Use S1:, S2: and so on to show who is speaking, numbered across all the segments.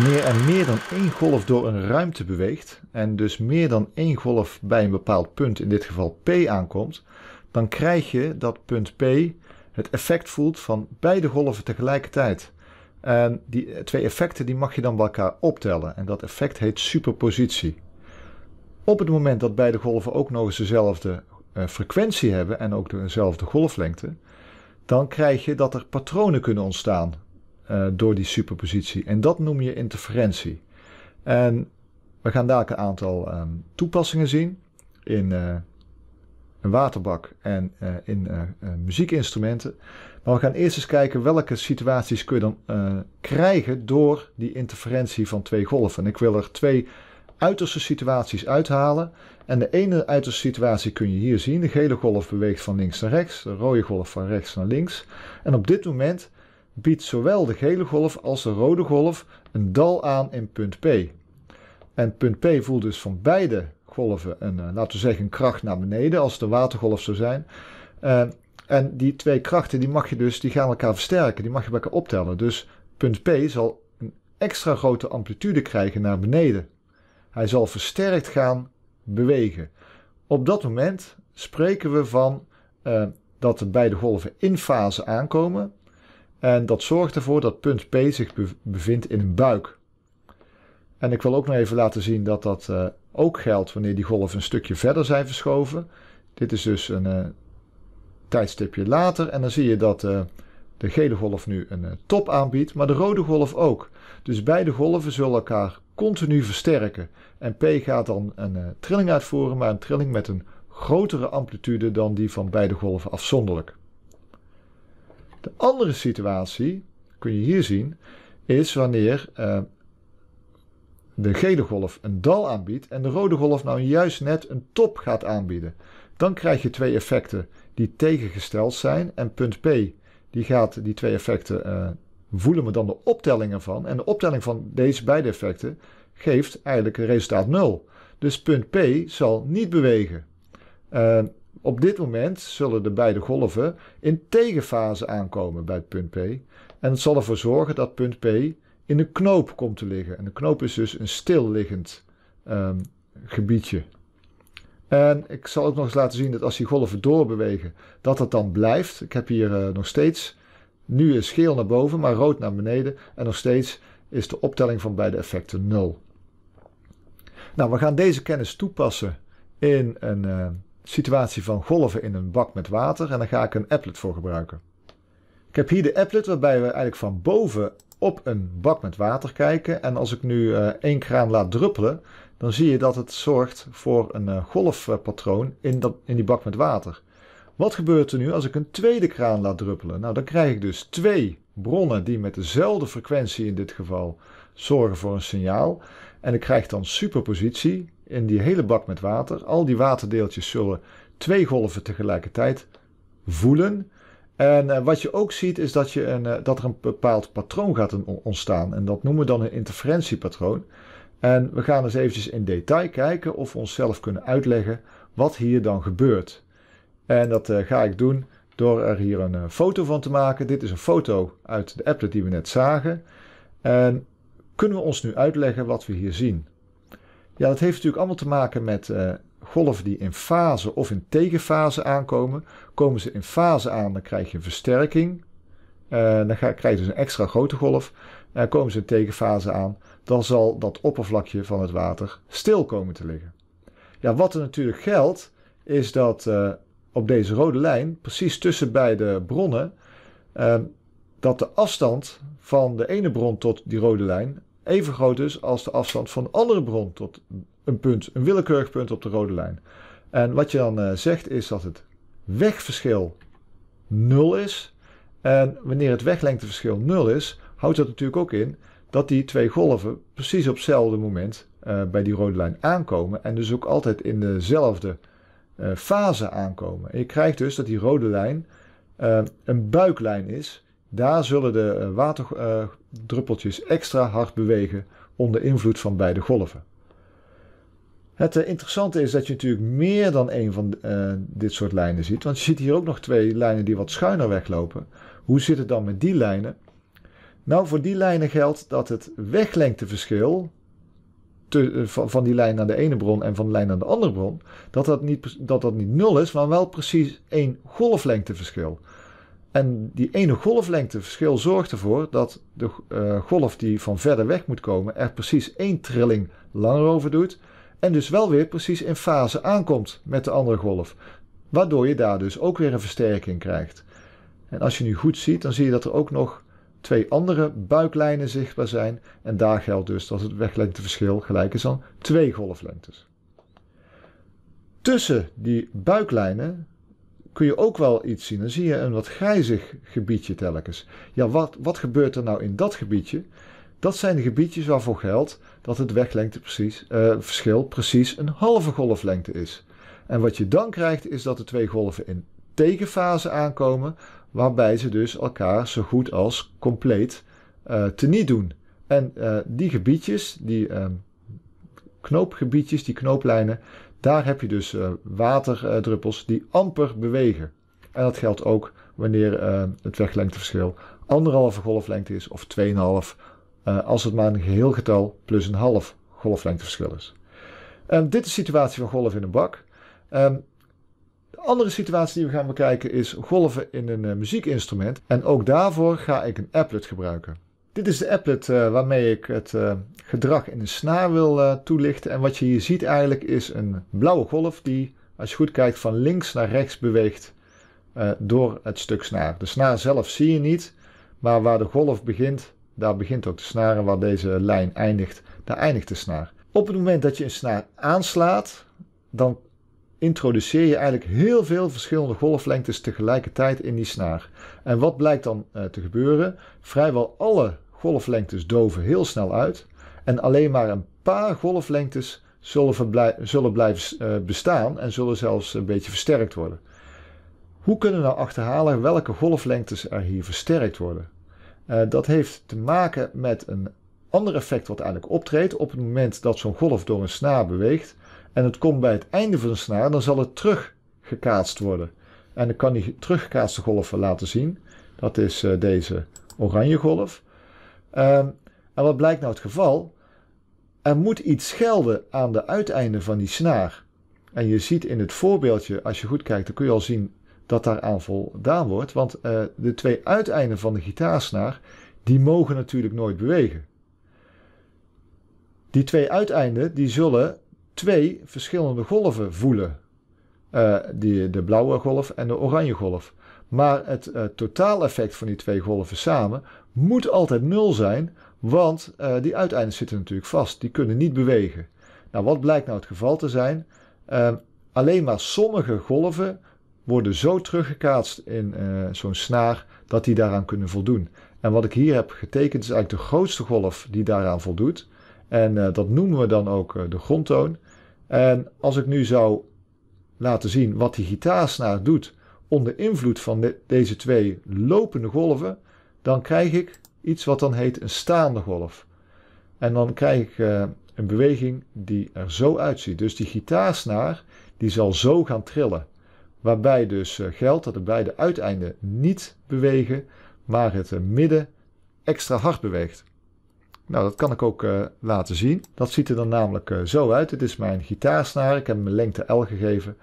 S1: Wanneer er meer dan één golf door een ruimte beweegt en dus meer dan één golf bij een bepaald punt, in dit geval P, aankomt, dan krijg je dat punt P het effect voelt van beide golven tegelijkertijd. En die twee effecten die mag je dan bij elkaar optellen en dat effect heet superpositie. Op het moment dat beide golven ook nog eens dezelfde eh, frequentie hebben en ook dezelfde golflengte, dan krijg je dat er patronen kunnen ontstaan eh, door die superpositie. En dat noem je interferentie. En we gaan daar een aantal ehm, toepassingen zien in eh, een waterbak en eh, in muziekinstrumenten. Maar we gaan eerst eens kijken welke situaties kun je dan krijgen door die interferentie van twee golven. ik wil er twee uiterste situaties uithalen. En de ene uiterste situatie kun je hier zien. De gele golf beweegt van links naar rechts, de rode golf van rechts naar links. En op dit moment biedt zowel de gele golf als de rode golf een dal aan in punt P. En punt P voelt dus van beide golven een, eh, laten we zeggen, een kracht naar beneden, als de watergolf zou zijn. Eh, en die twee krachten, die mag je dus, die gaan elkaar versterken, die mag je bij elkaar optellen. Dus punt P zal een extra grote amplitude krijgen naar beneden. Hij zal versterkt gaan bewegen. Op dat moment spreken we van eh, dat de beide golven in fase aankomen. En dat zorgt ervoor dat punt P zich bevindt in een buik. En ik wil ook nog even laten zien dat dat eh, ook geldt wanneer die golven een stukje verder zijn verschoven. Dit is dus een eh, tijdstipje later en dan zie je dat eh, de gele golf nu een top aanbiedt, maar de rode golf ook. Dus beide golven zullen elkaar continu versterken. En P gaat dan een trilling uitvoeren, maar een trilling met een grotere amplitude dan die van beide golven afzonderlijk. De andere situatie, kun je hier zien, is wanneer eh, de gele golf een dal aanbiedt en de rode golf nou juist net een top gaat aanbieden. Dan krijg je twee effecten die tegengesteld zijn en punt P die gaat die twee effecten eh, voelen we dan de optelling ervan. En de optelling van deze beide effecten geeft eigenlijk een resultaat 0. Dus punt P zal niet bewegen. Uh, op dit moment zullen de beide golven in tegenfase aankomen bij het punt P. En het zal ervoor zorgen dat punt P in een knoop komt te liggen. En de knoop is dus een stilliggend ehm, gebiedje. En ik zal ook nog eens laten zien dat als die golven doorbewegen, dat dat dan blijft. Ik heb hier eh, nog steeds, nu is geel naar boven, maar rood naar beneden. En nog steeds is de optelling van beide effecten 0. Nou, we gaan deze kennis toepassen in een... Eh, situatie van golven in een bak met water en daar ga ik een applet voor gebruiken. Ik heb hier de applet waarbij we eigenlijk van boven op een bak met water kijken. En als ik nu eh, één kraan laat druppelen, dan zie je dat het zorgt voor een eh, golfpatroon in, dat, in die bak met water. Wat gebeurt er nu als ik een tweede kraan laat druppelen? Nou, dan krijg ik dus twee bronnen die met dezelfde frequentie in dit geval zorgen voor een signaal. En ik krijg dan superpositie in die hele bak met water. Al die waterdeeltjes zullen twee golven tegelijkertijd voelen. En eh, wat je ook ziet is dat, je een, eh, dat er een bepaald patroon gaat ontstaan. En dat noemen we dan een interferentiepatroon. En we gaan eens eventjes in detail kijken of we onszelf kunnen uitleggen wat hier dan gebeurt. En dat eh, ga ik doen door er hier een foto van te maken. Dit is een foto uit de applet die we net zagen. En kunnen we ons nu uitleggen wat we hier zien? Ja, dat heeft natuurlijk allemaal te maken met eh, golven die in fase of in tegenfase aankomen. Komen ze in fase aan, dan krijg je een versterking. Eh, dan ga, krijg je dus een extra grote golf. En komen ze in tegenfase aan, dan zal dat oppervlakje van het water stil komen te liggen. Ja, wat er natuurlijk geldt, is dat eh, op deze rode lijn, precies tussen beide bronnen, dat de afstand van de ene bron tot die rode lijn even groot is als de afstand van de andere bron tot een punt, een willekeurig punt op de rode lijn. En wat je dan eh, zegt is dat het wegverschil 0 is. En wanneer het weglengteverschil 0 is, houdt dat natuurlijk ook in dat die twee golven precies op hetzelfde moment eh, bij die rode lijn aankomen. En dus ook altijd in dezelfde eh, fase aankomen. En je krijgt dus dat die rode lijn een buiklijn is. Daar zullen de water druppeltjes extra hard bewegen onder invloed van beide golven. Het eh, interessante is dat je natuurlijk meer dan één van eh, dit soort lijnen ziet. Want je ziet hier ook nog twee lijnen die wat schuiner weglopen. Hoe zit het dan met die lijnen? Nou, voor die lijnen geldt dat het weglengteverschil te, eh, van, van, die lijn naar de ene bron en van de lijn naar de andere bron, dat dat, niet, dat dat niet nul is, maar wel precies één golflengteverschil. En die ene golflengteverschil zorgt ervoor dat de eh, golf die van verder weg moet komen er precies één trilling langer over doet. En dus wel weer precies in fase aankomt met de andere golf. Waardoor je daar dus ook weer een versterking krijgt. En als je nu goed ziet, dan zie je dat er ook nog twee andere buiklijnen zichtbaar zijn. En daar geldt dus dat het weglengteverschil gelijk is aan twee golflengtes. Tussen die buiklijnen kun je ook wel iets zien. Dan zie je een wat grijzig gebiedje telkens. Ja, wat, wat gebeurt er nou in dat gebiedje? Dat zijn de gebiedjes waarvoor geldt dat het weglengteverschil precies, eh, precies een halve golflengte is. En wat je dan krijgt is dat de twee golven in tegenfase aankomen, waarbij ze dus elkaar zo goed als compleet uh, teniet doen. En eh, die gebiedjes, die ehm, knoopgebiedjes, die knooplijnen, daar heb je dus eh, waterdruppels die amper bewegen. En dat geldt ook wanneer eh, het weglengteverschil anderhalve golflengte is of 2,5, eh, als het maar een geheel getal plus een half golflengteverschil is. dit is de situatie van golven in een bak. Ehm, de andere situatie die we gaan bekijken is golven in een muziekinstrument. En ook daarvoor ga ik een applet gebruiken. Dit is de applet eh, waarmee ik het eh, gedrag in een snaar wil eh, toelichten. En wat je hier ziet eigenlijk is een blauwe golf die, als je goed kijkt, van links naar rechts beweegt door het stuk snaar. De snaar zelf zie je niet, maar waar de golf begint, daar begint ook de snaar. En waar deze lijn eindigt, daar eindigt de snaar. Op het moment dat je een snaar aanslaat, dan introduceer je eigenlijk heel veel verschillende golflengtes tegelijkertijd in die snaar. En wat blijkt dan eh, te gebeuren? Vrijwel alle golflengtes doven heel snel uit. En alleen maar een paar golflengtes zullen, zullen blijven eh, bestaan en zullen zelfs een beetje versterkt worden. Hoe kunnen we nou achterhalen welke golflengtes er hier versterkt worden? Eh, dat heeft te maken met een ander effect wat eigenlijk optreedt op het moment dat zo'n golf door een snaar beweegt en het komt bij het einde van de snaar, dan zal het teruggekaatst worden. En ik kan die teruggekaatste golf laten zien. Dat is eh, deze oranje golf. Ehm, en wat blijkt nou het geval? Er moet iets schelden aan de uiteinden van die snaar. En je ziet in het voorbeeldje, als je goed kijkt, dan kun je al zien dat daar aan voldaan wordt. Want eh, de twee uiteinden van de gitaarsnaar, die mogen natuurlijk nooit bewegen. Die twee uiteinden, die zullen twee verschillende golven voelen. Eh, die, de blauwe golf en de oranje golf. Maar het uh, totaaleffect van die twee golven samen moet altijd nul zijn, want eh, die uiteinden zitten natuurlijk vast. Die kunnen niet bewegen. Nou, wat blijkt nou het geval te zijn? Ehm, alleen maar sommige golven worden zo teruggekaatst in zo'n snaar dat die daaraan kunnen voldoen. En wat ik hier heb getekend is eigenlijk de grootste golf die daaraan voldoet. En dat noemen we dan ook de grondtoon. En als ik nu zou laten zien wat die gitaarsnaar doet onder invloed van deze twee lopende golven, dan krijg ik iets wat dan heet een staande golf. En dan krijg ik eh, een beweging die er zo uitziet. Dus die gitaarsnaar die zal zo gaan trillen. Waarbij dus eh, geldt dat de beide uiteinden niet bewegen, maar het eh, midden extra hard beweegt. Nou, dat kan ik ook eh, laten zien. Dat ziet er dan namelijk eh, zo uit. Dit is mijn gitaarsnaar. Ik heb hem lengte L gegeven.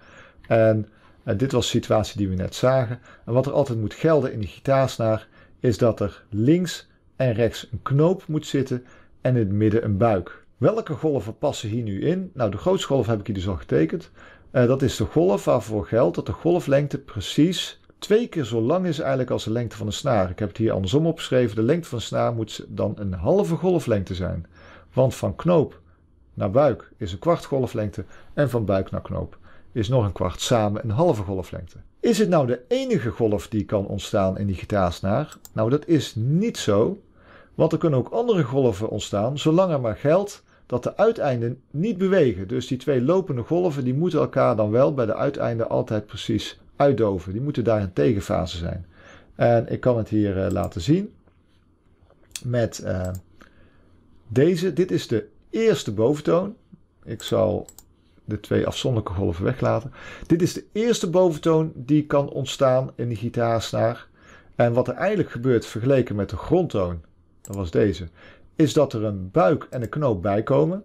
S1: En eh, dit was de situatie die we net zagen. En wat er altijd moet gelden in de gitaarsnaar is dat er links en rechts een knoop moet zitten en in het midden een buik. Welke golven passen hier nu in? Nou, de grootste golf heb ik hier dus al getekend. dat is de golf waarvoor geldt dat de golflengte precies twee keer zo lang is eigenlijk als de lengte van de snaar. Ik heb het hier andersom opgeschreven. De lengte van de snaar moet dan een halve golflengte zijn. Want van knoop naar buik is een kwart golflengte en van buik naar knoop is nog een kwart samen een halve golflengte. Is het nou de enige golf die kan ontstaan in die gitaarsnaar? Nou, dat is niet zo, want er kunnen ook andere golven ontstaan, zolang er maar geldt dat de uiteinden niet bewegen. Dus die twee lopende golven die moeten elkaar dan wel bij de uiteinden altijd precies uitdoven. Die moeten daar een tegenfase zijn. En ik kan het hier eh, laten zien. Met eh, deze. Dit is de eerste boventoon. Ik zal de twee afzonderlijke golven weglaten. Dit is de eerste boventoon die kan ontstaan in de gitaarsnaar. En wat er eigenlijk gebeurt vergeleken met de grondtoon, dat was deze, is dat er een buik en een knoop bij komen.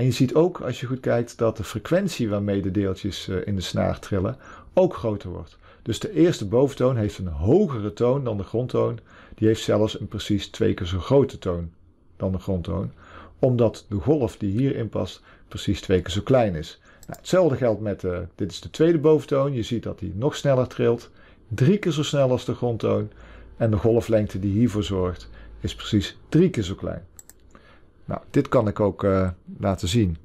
S1: En je ziet ook, als je goed kijkt, dat de frequentie waarmee de deeltjes eh, in de snaar trillen ook groter wordt. Dus de eerste boventoon heeft een hogere toon dan de grondtoon. Die heeft zelfs een precies twee keer zo grote toon dan de grondtoon. Omdat de golf die hierin past precies twee keer zo klein is. Nou, hetzelfde geldt met, de, eh, dit is de tweede boventoon. Je ziet dat die nog sneller trilt. Drie keer zo snel als de grondtoon. En de golflengte die hiervoor zorgt is precies drie keer zo klein. Nou, dit kan ik ook eh, laten zien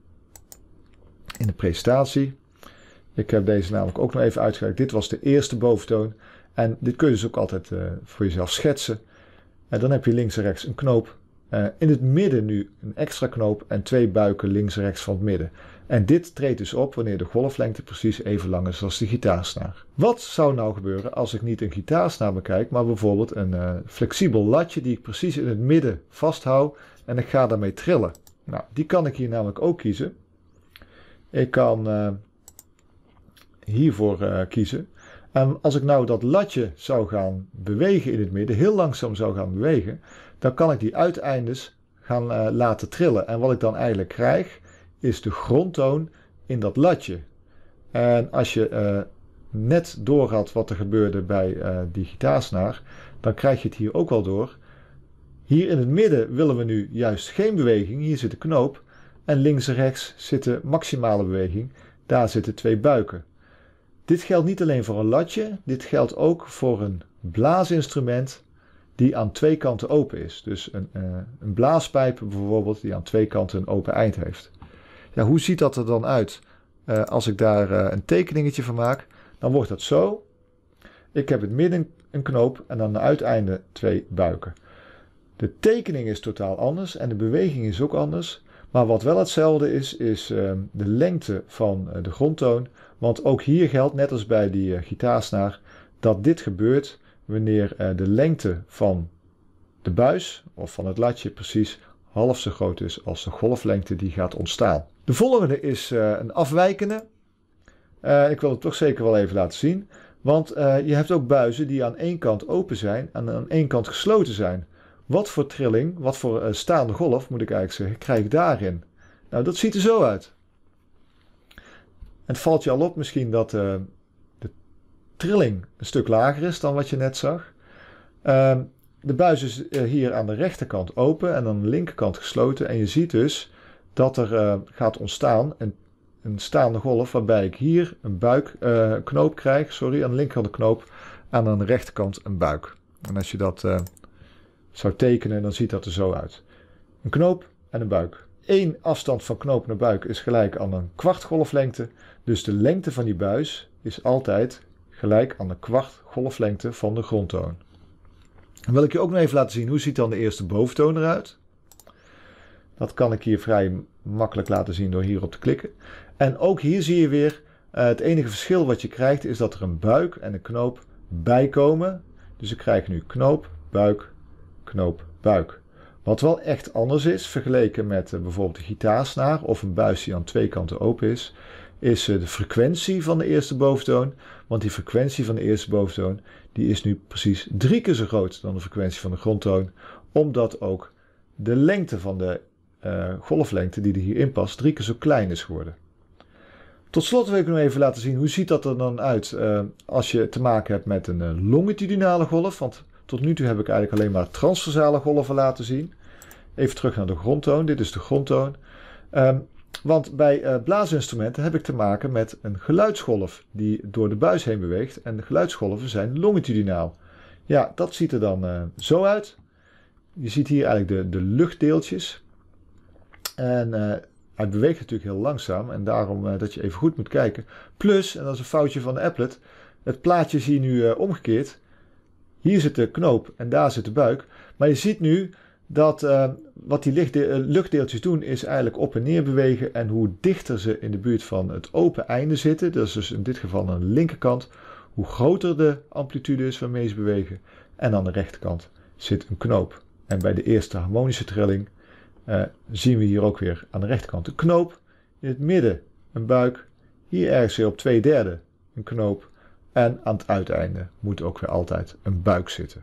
S1: in de presentatie. Ik heb deze namelijk ook nog even uitgewerkt. Dit was de eerste boventoon. En dit kun je dus ook altijd eh, voor jezelf schetsen. En dan heb je links en rechts een knoop. Eh, in het midden nu een extra knoop en twee buiken links en rechts van het midden. En dit treedt dus op wanneer de golflengte precies even lang is als de gitaarsnaar. Wat zou nou gebeuren als ik niet een gitaarsnaar bekijk, maar bijvoorbeeld een eh, flexibel latje die ik precies in het midden vasthoud en ik ga daarmee trillen? Nou, die kan ik hier namelijk ook kiezen. Ik kan eh, hiervoor eh, kiezen. En als ik nou dat latje zou gaan bewegen in het midden, heel langzaam zou gaan bewegen, dan kan ik die uiteindes gaan laten trillen. En wat ik dan eigenlijk krijg, is de grondtoon in dat latje. En als je eh, net door wat er gebeurde bij uh, die gitaarsnaar, dan krijg je het hier ook wel door. Hier in het midden willen we nu juist geen beweging. Hier zit de knoop. En links en rechts zit de maximale beweging. Daar zitten twee buiken. Dit geldt niet alleen voor een latje, dit geldt ook voor een blaasinstrument die aan twee kanten open is. Dus een, eh, een blaaspijp bijvoorbeeld die aan twee kanten een open eind heeft. Nou, hoe ziet dat er dan uit? Eh, als ik daar eh, een tekeningetje van maak, dan wordt dat zo. Ik heb het midden een knoop en aan de uiteinde twee buiken. De tekening is totaal anders en de beweging is ook anders. Maar wat wel hetzelfde is, is ehm, de lengte van eh, de grondtoon. Want ook hier geldt, net als bij die gitaarsnaar, dat dit gebeurt wanneer de lengte van de buis, of van het latje precies, half zo groot is als de golflengte die gaat ontstaan. De volgende is eh, een afwijkende. Eh, ik wil het toch zeker wel even laten zien. Want eh, je hebt ook buizen die aan één kant open zijn en aan één kant gesloten zijn. Wat voor trilling, wat voor staande golf moet ik eigenlijk zeggen, krijg ik daarin? Nou, dat ziet er zo uit. En het valt je al op misschien dat de trilling een stuk lager is dan wat je net zag. Ehm, de buis is hier aan de rechterkant open en aan de linkerkant gesloten. En je ziet dus dat er eh, gaat ontstaan een, een staande golf waarbij ik hier een buikknoop eh, knoop krijg, sorry, aan de linkerkant een knoop aan de rechterkant een buik. En als je dat eh, zou tekenen, dan ziet dat er zo uit. Een knoop en een buik. Eén afstand van knoop naar buik is gelijk aan een kwart golflengte, dus de lengte van die buis is altijd gelijk aan de kwart golflengte van de grondtoon. Dan wil ik je ook nog even laten zien hoe ziet dan de eerste boventoon eruit. Dat kan ik hier vrij makkelijk laten zien door hierop te klikken. En ook hier zie je weer, eh, het enige verschil wat je krijgt is dat er een buik en een knoop bij komen. Dus ik krijg nu knoop, buik, knoop, buik. Wat wel echt anders is, vergeleken met eh, bijvoorbeeld de gitaarsnaar of een buis die aan twee kanten open is, is eh, de frequentie van de eerste boventoon. Want die frequentie van de eerste boventoon die is nu precies drie keer zo groot dan de frequentie van de grondtoon, omdat ook de lengte van de eh, golflengte die er hierin past drie keer zo klein is geworden. Tot slot wil ik nog even laten zien hoe ziet dat er dan uit uh, als je te maken hebt met een eh, longitudinale golf. Want tot nu toe heb ik eigenlijk alleen maar transversale golven laten zien. Even terug naar de grondtoon. Dit is de grondtoon. Ehm, want bij uh, blaasinstrumenten heb ik te maken met een geluidsgolf die door de buis heen beweegt. En de geluidsgolven zijn longitudinaal. Ja, dat ziet er dan zo uit. Je ziet hier eigenlijk de, de luchtdeeltjes. En uh, hij beweegt natuurlijk heel langzaam en daarom eh, dat je even goed moet kijken. Plus, en dat is een foutje van de applet, het plaatje zie je nu eh, omgekeerd. Hier zit de knoop en daar zit de buik. Maar je ziet nu dat wat die luchtdeeltjes doen is eigenlijk op en neer bewegen. En hoe dichter ze in de buurt van het open einde zitten, dat is dus in dit geval aan de linkerkant, hoe groter de amplitude is waarmee ze bewegen. En aan de rechterkant zit een knoop. En bij de eerste harmonische trilling eh, zien we hier ook weer aan de rechterkant een knoop. In het midden een buik. Hier ergens weer op twee derde een knoop. En aan het uiteinde moet ook weer altijd een buik zitten.